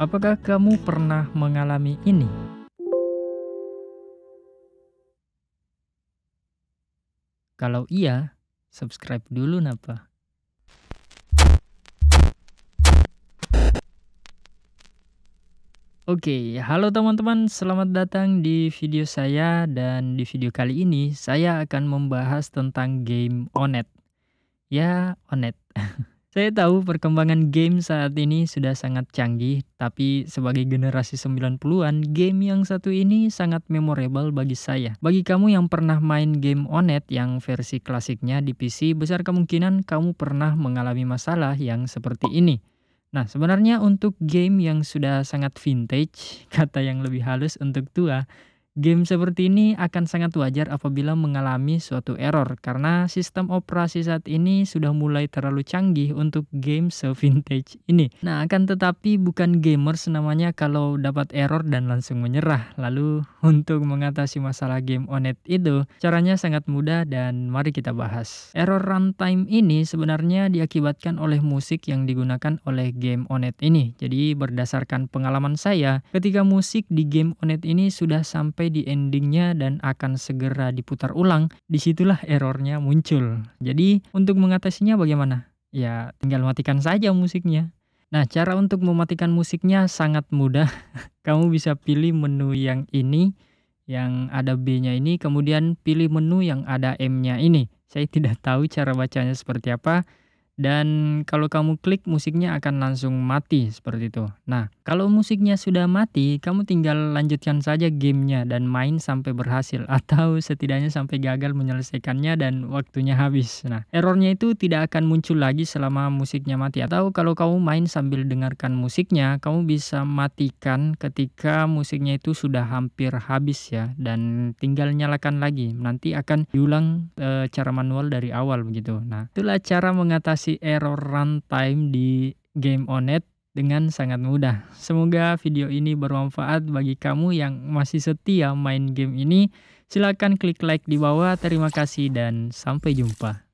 Apakah kamu pernah mengalami ini? Kalau iya, subscribe dulu napa. Oke, okay, halo teman-teman, selamat datang di video saya dan di video kali ini saya akan membahas tentang game Onet. Ya, Onet. Saya tahu perkembangan game saat ini sudah sangat canggih, tapi sebagai generasi 90-an, game yang satu ini sangat memorable bagi saya. Bagi kamu yang pernah main game Onet yang versi klasiknya di PC, besar kemungkinan kamu pernah mengalami masalah yang seperti ini. Nah, sebenarnya untuk game yang sudah sangat vintage, kata yang lebih halus untuk tua, Game seperti ini akan sangat wajar apabila mengalami suatu error karena sistem operasi saat ini sudah mulai terlalu canggih untuk game se-vintage ini. Nah, akan tetapi bukan gamers namanya kalau dapat error dan langsung menyerah. Lalu untuk mengatasi masalah game onet itu, caranya sangat mudah dan mari kita bahas. Error runtime ini sebenarnya diakibatkan oleh musik yang digunakan oleh game onet ini. Jadi berdasarkan pengalaman saya, ketika musik di game onet ini sudah sampai sampai di endingnya dan akan segera diputar ulang, disitulah errornya muncul. Jadi untuk mengatasinya bagaimana? Ya tinggal matikan saja musiknya. Nah, cara untuk mematikan musiknya sangat mudah. Kamu bisa pilih menu yang ini, yang ada B-nya ini, kemudian pilih menu yang ada M-nya ini. Saya tidak tahu cara bacanya seperti apa, dan kalau kamu klik musiknya akan langsung mati seperti itu. Nah, kalau musiknya sudah mati, kamu tinggal lanjutkan saja gamenya dan main sampai berhasil atau setidaknya sampai gagal menyelesaikannya dan waktunya habis. Nah, errornya itu tidak akan muncul lagi selama musiknya mati atau kalau kamu main sambil dengarkan musiknya, kamu bisa matikan ketika musiknya itu sudah hampir habis ya dan tinggal nyalakan lagi. Nanti akan diulang e, cara manual dari awal begitu. Nah, itulah cara mengatasi error runtime di game Onet dengan sangat mudah. Semoga video ini bermanfaat bagi kamu yang masih setia main game ini. Silahkan klik like di bawah. Terima kasih dan sampai jumpa.